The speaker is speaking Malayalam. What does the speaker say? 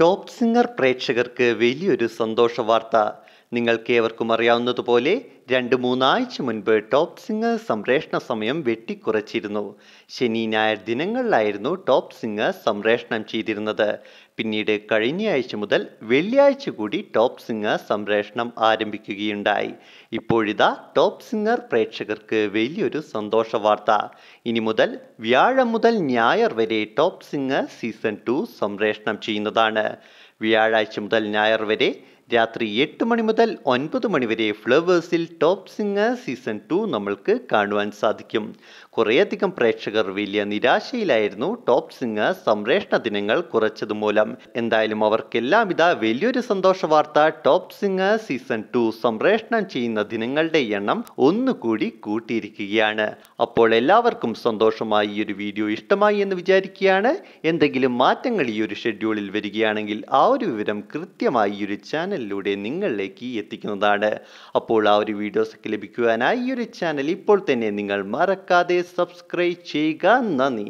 ടോപ്പ് സിംഗർ പ്രേക്ഷകർക്ക് വലിയൊരു സന്തോഷ വാർത്ത ഏവർക്കും അറിയാവുന്നതുപോലെ രണ്ട് മൂന്നാഴ്ച മുൻപ് ടോപ്പ് സിംഗർ സംപ്രേഷണ സമയം വെട്ടിക്കുറച്ചിരുന്നു ശനി ഞായർ ദിനങ്ങളിലായിരുന്നു ടോപ്പ് സിംഗർ സംപ്രേഷണം ചെയ്തിരുന്നത് പിന്നീട് കഴിഞ്ഞയാഴ്ച മുതൽ വെള്ളിയാഴ്ച കൂടി ടോപ്പ് സിംഗർ സംപ്രേഷണം ആരംഭിക്കുകയുണ്ടായി ഇപ്പോഴിതാ ടോപ്പ് സിംഗർ പ്രേക്ഷകർക്ക് വലിയൊരു സന്തോഷ വാർത്ത ഇനി മുതൽ വ്യാഴം മുതൽ ഞായർ വരെ ടോപ്പ് സിംഗർ സീസൺ ടു സംപ്രേഷണം ചെയ്യുന്നതാണ് വ്യാഴാഴ്ച മുതൽ ഞായർ വരെ രാത്രി എട്ട് മണി മുതൽ ഒൻപത് മണിവരെ ഫ്ലവേഴ്സിൽ ടോപ്പ് സിംഗർ സീസൺ ടു നമ്മൾക്ക് കാണുവാൻ സാധിക്കും കുറേയധികം പ്രേക്ഷകർ വലിയ നിരാശയിലായിരുന്നു ടോപ്പ് സിംഗർ സംരക്ഷണ ദിനങ്ങൾ കുറച്ചതുമൂലം എന്തായാലും അവർക്കെല്ലാം ഇതാ വലിയൊരു സന്തോഷ വാർത്ത ടോപ്പ് സിംഗർ സീസൺ ടു സംപ്രേഷണം ചെയ്യുന്ന ദിനങ്ങളുടെ എണ്ണം ഒന്നുകൂടി കൂട്ടിയിരിക്കുകയാണ് അപ്പോൾ എല്ലാവർക്കും സന്തോഷമായി ഈ ഒരു വീഡിയോ ഇഷ്ടമായി എന്ന് വിചാരിക്കുകയാണ് എന്തെങ്കിലും മാറ്റങ്ങൾ ഈ ഒരു ഷെഡ്യൂളിൽ വരികയാണെങ്കിൽ ആ ഒരു വിവരം കൃത്യമായി ഒരു ചാനൽ ചാനലിലൂടെ നിങ്ങളിലേക്ക് എത്തിക്കുന്നതാണ് അപ്പോൾ ആ ഒരു വീഡിയോസൊക്കെ ലഭിക്കുവാനായി ഈ ഒരു ചാനൽ ഇപ്പോൾ തന്നെ നിങ്ങൾ മറക്കാതെ സബ്സ്ക്രൈബ് ചെയ്യുക നന്ദി